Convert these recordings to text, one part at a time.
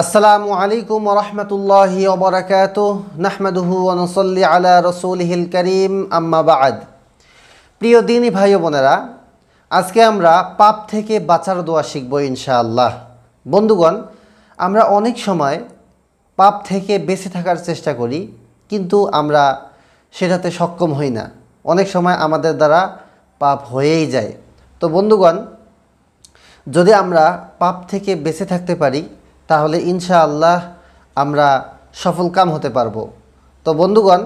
আসসালামু আলাইকুম রহমতুল্লাহি ওবরাকাত নাহমাদুহু অনুসল্লি আলা রসুলহিল করিম আম্মা বাদ প্রিয় দিনই ভাই বোনেরা আজকে আমরা পাপ থেকে বাঁচার দোয়া শিখব ইনশাআল্লাহ বন্ধুগণ আমরা অনেক সময় পাপ থেকে বেঁচে থাকার চেষ্টা করি কিন্তু আমরা সেটাতে সক্ষম হই না অনেক সময় আমাদের দ্বারা পাপ হয়েই যায় তো বন্ধুগণ যদি আমরা পাপ থেকে বেঁচে থাকতে পারি তাহলে ইনশাআল্লাহ আমরা সফলকাম হতে পারব তো বন্ধুগণ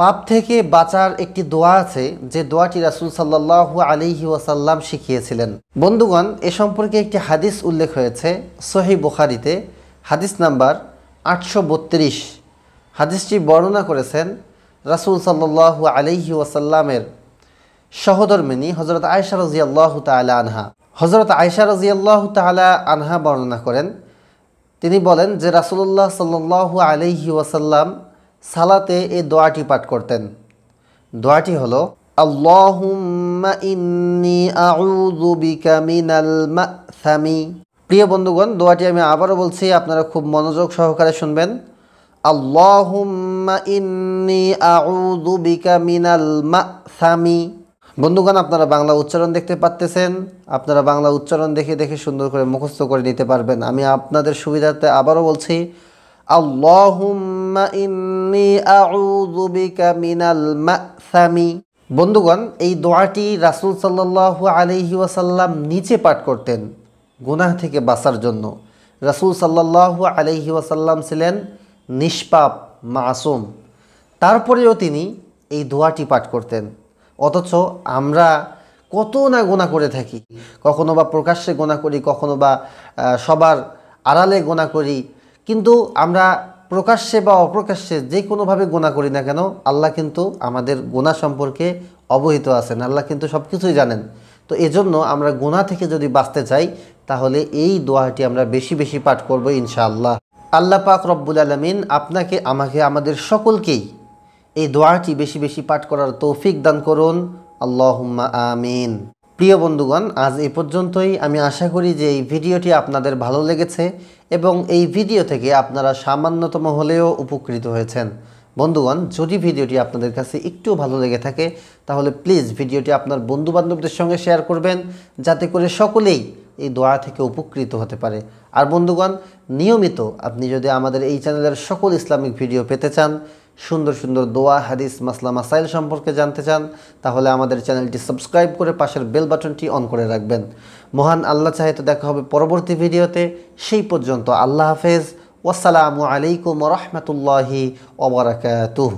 পাপ থেকে বাঁচার একটি দোয়া আছে যে দোয়াটি রাসুল সাল্লাহ আলিহি ওয়াসাল্লাম শিখিয়েছিলেন বন্ধুগণ এ সম্পর্কে একটি হাদিস উল্লেখ হয়েছে সহি বুখারিতে হাদিস নাম্বার আটশো বত্রিশ হাদিসটি বর্ণনা করেছেন রাসুল সাল্লাহু আলিহি ওয়াসাল্লামের সহধর্মিনী হজরত আয়সা রাজিয়াল্লাহ তালা আনহা হজরত আয়সা রাজিয়াল্লাহ তালা আনহা বর্ণনা করেন তিনি বলেন যে রাসুল্লাহ সাল আলহি ওয়াসাল্লাম সালাতে এই দোয়াটি পাঠ করতেন দোয়াটি হলো আল্লাহুম্মা ইন্নি প্রিয় বন্ধুগণ দোয়াটি আমি আবারও বলছি আপনারা খুব মনোযোগ সহকারে শুনবেন আল্লাহ ইন্নি আউযু বিকা মিনাল মাসামি বন্ধুগণ আপনারা বাংলা উচ্চারণ দেখতে পাচ্তেছেন আপনারা বাংলা উচ্চারণ দেখে দেখে সুন্দর করে মুখস্থ করে নিতে পারবেন আমি আপনাদের সুবিধার্থে আবারও বলছি আল্লাহুম্মা ইন্নি আউযু বিকা মিনাল মাসামি বন্ধুগণ এই দোয়াটি রাসূল সাল্লাল্লাহু আলাইহি ওয়াসাল্লাম নিচে পাঠ করতেন গুনাহ থেকে বাঁচার জন্য রাসূল সাল্লাল্লাহু আলাইহি ওয়াসাল্লাম ছিলেন নিষ্পাপ মাসুম তারপরেও তিনি এই দোয়াটি পাঠ করতেন অথচ আমরা কত না গোনা করে থাকি কখনো বা প্রকাশ্যে গোনা করি কখনো বা সবার আড়ালে গোনা করি কিন্তু আমরা প্রকাশ্যে বা অপ্রকাশ্যে যে কোনোভাবে গোনা করি না কেন আল্লাহ কিন্তু আমাদের গোনা সম্পর্কে অবহিত আছেন আল্লাহ কিন্তু সব কিছুই জানেন তো এজন্য আমরা গোনা থেকে যদি বাঁচতে চাই তাহলে এই দোয়াটি আমরা বেশি বেশি পাঠ করবো ইনশাআল্লাহ আল্লাহ পাক রব্বুল আলমিন আপনাকে আমাকে আমাদের সকলকেই এই দোয়াটি বেশি বেশি পাঠ করার তৌফিক দান করুন আল্লাহুম্মা আমিন প্রিয় বন্ধুগণ আজ এ পর্যন্তই আমি আশা করি যে এই ভিডিওটি আপনাদের ভালো লেগেছে এবং এই ভিডিও থেকে আপনারা সামান্যতম হলেও উপকৃত হয়েছেন বন্ধুগণ যদি ভিডিওটি আপনাদের কাছে একটু ভালো লেগে থাকে তাহলে প্লিজ ভিডিওটি আপনার বন্ধুবান্ধবদের সঙ্গে শেয়ার করবেন যাতে করে সকলেই এই দোয়া থেকে উপকৃত হতে পারে আর বন্ধুগণ নিয়মিত আপনি যদি আমাদের এই চ্যানেলের সকল ইসলামিক ভিডিও পেতে চান সুন্দর সুন্দর দোয়া হাদিস মাসলা মাসাইল সম্পর্কে জানতে চান তাহলে আমাদের চ্যানেলটি সাবস্ক্রাইব করে পাশের বেল বাটনটি অন করে রাখবেন মহান আল্লাহ চাহে তো দেখা হবে পরবর্তী ভিডিওতে সেই পর্যন্ত আল্লাহ হাফেজ ওয়াসালামু আলাইকুম রহমতুল্লাহি ওবরাকাতুহ